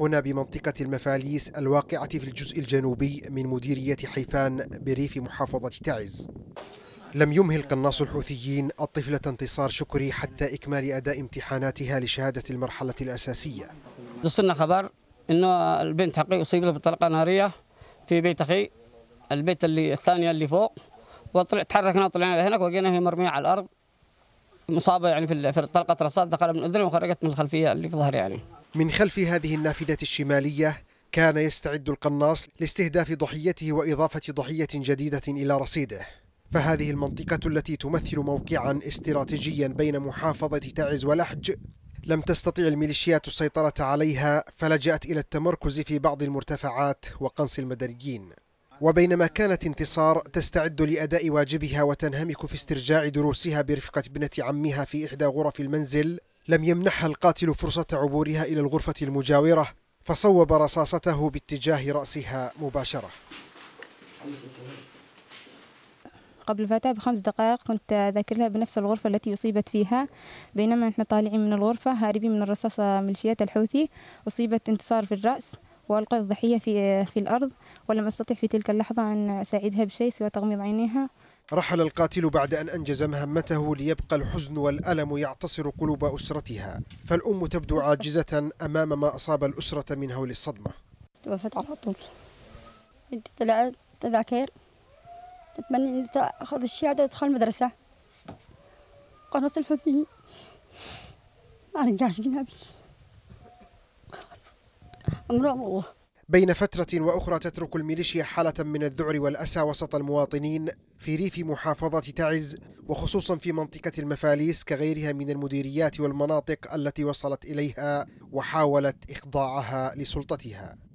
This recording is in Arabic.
هنا بمنطقة المفاليس الواقعة في الجزء الجنوبي من مديرية حيفان بريف محافظة تعز لم يمهل القناص الحوثيين الطفلة انتصار شكري حتى إكمال أداء امتحاناتها لشهادة المرحلة الأساسية وصلنا خبر أنه البنت حقي أصيبت بطلقة نارية في بيت أخي البيت اللي الثانية اللي فوق وطلع تحركنا طلعنا لهناك وجينا هي مرمية على الأرض مصابة يعني في طلقة رصاص دخل من أذني وخرجت من الخلفية اللي في ظهري يعني من خلف هذه النافذة الشمالية كان يستعد القناص لاستهداف ضحيته وإضافة ضحية جديدة إلى رصيده فهذه المنطقة التي تمثل موقعا استراتيجيا بين محافظة تعز ولحج لم تستطع الميليشيات السيطرة عليها فلجأت إلى التمركز في بعض المرتفعات وقنص المدنيين وبينما كانت انتصار تستعد لأداء واجبها وتنهمك في استرجاع دروسها برفقة ابنة عمها في إحدى غرف المنزل لم يمنحها القاتل فرصة عبورها إلى الغرفة المجاورة فصوب رصاصته باتجاه رأسها مباشرة قبل الفتاة بخمس دقائق كنت ذاكرها بنفس الغرفة التي أصيبت فيها بينما نحن طالعين من الغرفة هاربين من الرصاصة ميليشيات الحوثي أصيبت انتصار في الرأس وألقى الضحية في, في الأرض ولم أستطع في تلك اللحظة أن أساعدها بشيء سوى تغميض عينيها رحل القاتل بعد أن أنجز مهمته ليبقى الحزن والألم يعتصر قلوب أسرتها فالأم تبدو عاجزة أمام ما أصاب الأسرة من هول الصدمة توفت على طول بدي طلعت تذاكر أتمنى أن أخذ الشهادة وأدخل المدرسة قنص الفثي ما رجعش جنابي خلاص أمره الله بين فترة وأخرى تترك الميليشيا حالة من الذعر والأسى وسط المواطنين في ريف محافظة تعز وخصوصا في منطقة المفاليس كغيرها من المديريات والمناطق التي وصلت إليها وحاولت إخضاعها لسلطتها